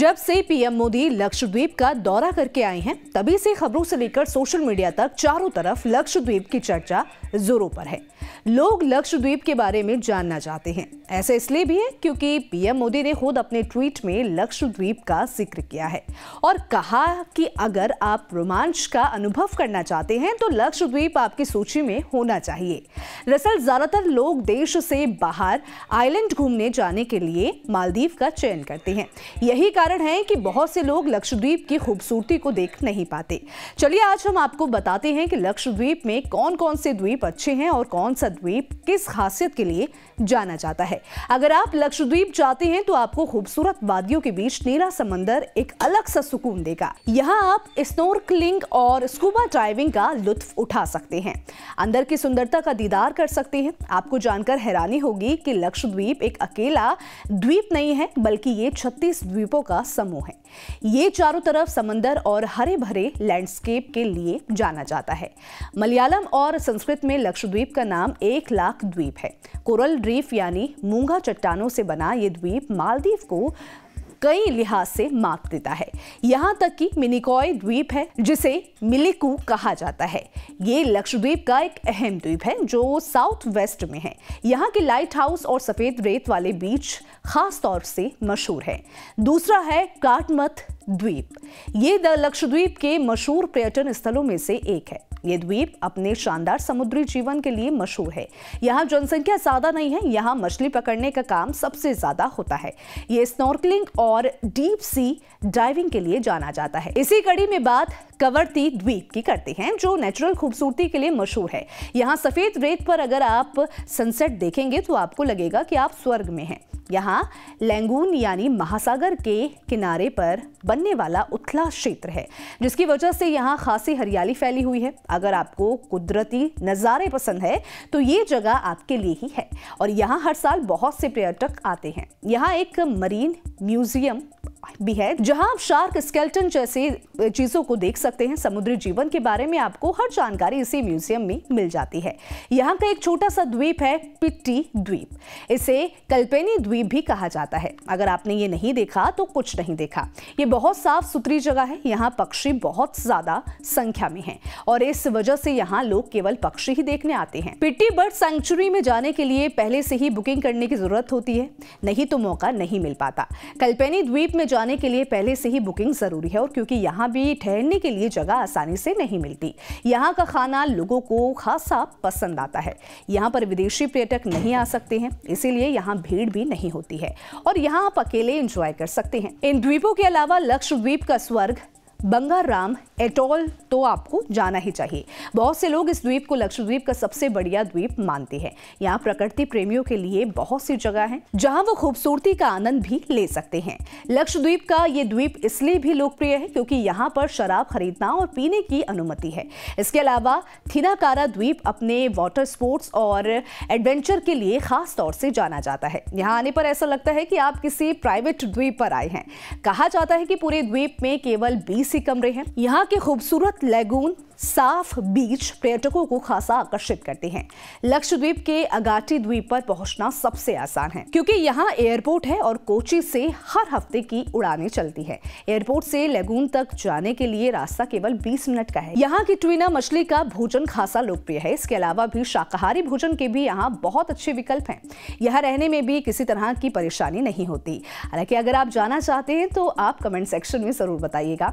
जब से पीएम मोदी लक्षद्वीप का दौरा करके आए हैं तभी से खबरों से लेकर सोशल मीडिया तक चारों तरफ लक्षद्वीप की चर्चा जोरों पर है लोग लक्षद्वीप के बारे में जानना चाहते हैं ऐसा इसलिए भी है क्योंकि पीएम मोदी ने खुद अपने ट्वीट में लक्षद्वीप का जिक्र किया है और कहा कि अगर आप रोमांच का अनुभव करना चाहते हैं तो लक्षद्वीप आपकी सूची में होना चाहिए दरअसल ज़्यादातर लोग देश से बाहर आइलैंड घूमने जाने के लिए मालदीव का चयन करते हैं यही कारण है कि बहुत से लोग लक्षद्वीप की खूबसूरती को देख नहीं पाते चलिए आज हम आपको बताते हैं कि लक्षद्वीप में कौन कौन से द्वीप अच्छे हैं और कौन सा द्वीप किस खासियत के लिए जाना जाता है अगर आप लक्षद्वीप जाते हैं तो आपको खूबसूरत वादियों के बीच नीला समंदर एक अलग सा सुकून देगा यहाँ आप स्नोरकलिंग और स्कूबा ड्राइविंग का लुत्फ उठा सकते हैं अंदर की सुंदरता का दीदार कर सकते हैं आपको जानकर हैरानी होगी कि लक्षद्वीप एक अकेला द्वीप नहीं है बल्कि ये छत्तीस द्वीपों का का समूह है ये चारों तरफ समंदर और हरे भरे लैंडस्केप के लिए जाना जाता है मलयालम और संस्कृत में लक्षद्वीप का नाम एक लाख द्वीप है कोरल ड्रीफ यानी मूंगा चट्टानों से बना ये द्वीप मालदीव को कई लिहाज से माप देता है यहाँ तक कि मिनिकॉय द्वीप है जिसे मिलिकू कहा जाता है ये लक्षद्वीप का एक अहम द्वीप है जो साउथ वेस्ट में है यहाँ के लाइट हाउस और सफ़ेद रेत वाले बीच खास तौर से मशहूर है दूसरा है काटमथ द्वीप ये द लक्षद्वीप के मशहूर पर्यटन स्थलों में से एक है ये द्वीप अपने शानदार समुद्री जीवन के लिए मशहूर है यहाँ जनसंख्या ज़्यादा नहीं है यहाँ मछली पकड़ने का काम सबसे ज़्यादा होता है ये स्नोर्कलिंग और डीप सी डाइविंग के लिए जाना जाता है इसी कड़ी में बात कवर्ती द्वीप की करते हैं जो नेचुरल खूबसूरती के लिए मशहूर है यहाँ सफ़ेद रेत पर अगर आप सनसेट देखेंगे तो आपको लगेगा कि आप स्वर्ग में हैं यहाँ लैंगून यानी महासागर के किनारे पर बनने वाला उथला क्षेत्र है जिसकी वजह से यहाँ खासी हरियाली फैली हुई है अगर आपको कुदरती नज़ारे पसंद है तो ये जगह आपके लिए ही है और यहाँ हर साल बहुत से पर्यटक आते हैं यहाँ एक मरीन म्यूज़ियम भी है जहां आप शार्क स्केल्टन जैसे चीजों को देख सकते हैं समुद्री जीवन के बारे में आपको हर जानकारी इसी म्यूजियम में मिल जाती है यहां का एक छोटा सा द्वीप है पिट्टी द्वीप इसे कल्पेनी द्वीप भी कहा जाता है अगर आपने ये नहीं देखा तो कुछ नहीं देखा ये बहुत साफ सुथरी जगह है यहाँ पक्षी बहुत ज्यादा संख्या में है और इस वजह से यहाँ लोग केवल पक्षी ही देखने आते हैं पिट्टी बर्ड सेंचुरी में जाने के लिए पहले से ही बुकिंग करने की जरूरत होती है नहीं तो मौका नहीं मिल पाता कल्पेनी द्वीप में जाने के लिए पहले से ही बुकिंग ज़रूरी है और क्योंकि यहाँ भी ठहरने के लिए जगह आसानी से नहीं मिलती यहाँ का खाना लोगों को खासा पसंद आता है यहाँ पर विदेशी पर्यटक नहीं आ सकते हैं इसीलिए यहाँ भीड़ भी नहीं होती है और यहाँ आप अकेले इंजॉय कर सकते हैं इन द्वीपों के अलावा लक्षद्वीप का स्वर्ग बंगाराम एटॉल तो आपको जाना ही चाहिए बहुत से लोग इस द्वीप को लक्षद्वीप का सबसे बढ़िया द्वीप मानते हैं यहाँ प्रकृति प्रेमियों के लिए बहुत सी जगह है जहाँ वो खूबसूरती का आनंद भी ले सकते हैं लक्षद्वीप का ये द्वीप इसलिए भी लोकप्रिय है क्योंकि यहाँ पर शराब खरीदना और पीने की अनुमति है इसके अलावा थिनाकारा द्वीप अपने वाटर स्पोर्ट्स और एडवेंचर के लिए खास तौर से जाना जाता है यहाँ आने पर ऐसा लगता है कि आप किसी प्राइवेट द्वीप पर आए हैं कहा जाता है कि पूरे द्वीप में केवल बीस एसी कमरे हैं यहाँ के खूबसूरत लेगून साफ बीच पर्यटकों को खासा आकर्षित करते हैं लक्षद्वीप के अगाटी द्वीप पर पहुंचना सबसे आसान है क्योंकि यहाँ एयरपोर्ट है और कोची से हर हफ्ते की उड़ानें चलती है एयरपोर्ट से लेगून तक जाने के लिए रास्ता केवल 20 मिनट का है यहाँ की ट्वीना मछली का भोजन खासा लोकप्रिय है इसके अलावा भी शाकाहारी भोजन के भी यहाँ बहुत अच्छे विकल्प है यहाँ रहने में भी किसी तरह की परेशानी नहीं होती हालांकि अगर आप जाना चाहते हैं तो आप कमेंट सेक्शन में ज़रूर बताइएगा